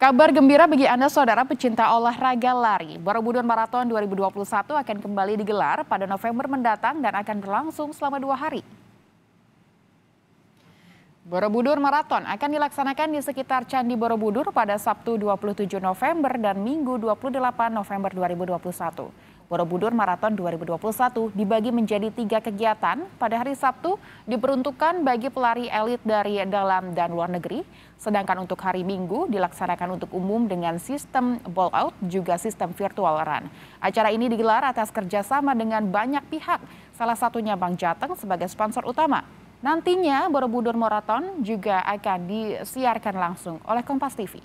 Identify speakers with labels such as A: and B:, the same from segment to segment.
A: Kabar gembira bagi Anda saudara pecinta olahraga lari. Borobudur Marathon 2021 akan kembali digelar pada November mendatang dan akan berlangsung selama dua hari. Borobudur Marathon akan dilaksanakan di sekitar Candi Borobudur pada Sabtu 27 November dan Minggu 28 November 2021. Borobudur Marathon 2021 dibagi menjadi tiga kegiatan pada hari Sabtu diperuntukkan bagi pelari elit dari dalam dan luar negeri, sedangkan untuk hari Minggu dilaksanakan untuk umum dengan sistem ball out juga sistem virtual run. Acara ini digelar atas kerjasama dengan banyak pihak, salah satunya Bank Jateng sebagai sponsor utama. Nantinya Borobudur Marathon juga akan disiarkan langsung oleh Kompas TV.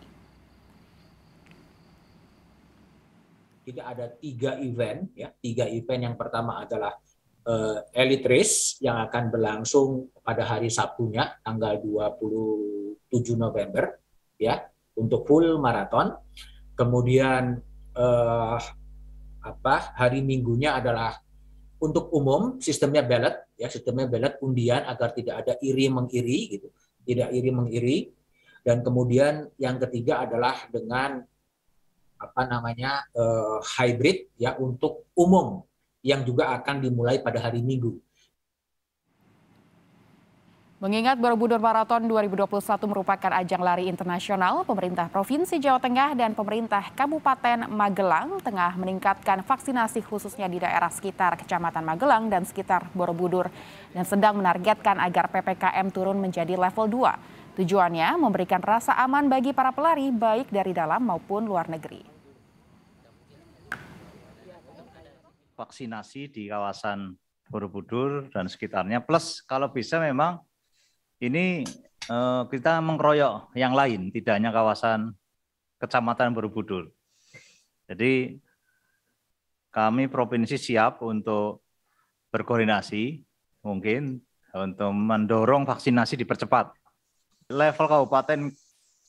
B: Kita ada tiga event, ya tiga event yang pertama adalah uh, Elite Race yang akan berlangsung pada hari Sabtunya tanggal 27 November, ya untuk full maraton. Kemudian uh, apa hari Minggunya adalah untuk umum sistemnya ballot ya sistemnya ballot undian agar tidak ada iri mengiri gitu tidak iri mengiri dan kemudian yang ketiga adalah dengan apa namanya uh, hybrid ya untuk umum yang juga akan dimulai pada hari Minggu
A: Mengingat Borobudur Marathon 2021 merupakan ajang lari internasional, pemerintah Provinsi Jawa Tengah dan pemerintah Kabupaten Magelang tengah meningkatkan vaksinasi khususnya di daerah sekitar Kecamatan Magelang dan sekitar Borobudur dan sedang menargetkan agar PPKM turun menjadi level 2. Tujuannya memberikan rasa aman bagi para pelari baik dari dalam maupun luar negeri.
C: Vaksinasi di kawasan Borobudur dan sekitarnya plus kalau bisa memang ini uh, kita mengkroyok yang lain, tidak hanya kawasan Kecamatan Borobudur. Jadi kami provinsi siap untuk berkoordinasi mungkin untuk mendorong vaksinasi dipercepat. Level kabupaten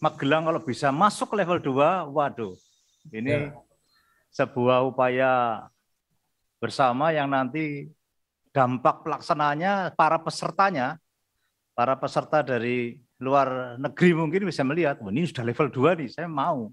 C: Magelang kalau bisa masuk level 2, waduh. Ini ya. sebuah upaya bersama yang nanti dampak pelaksanaannya para pesertanya para peserta dari luar negeri mungkin bisa melihat, oh, ini sudah level 2 nih, saya mau.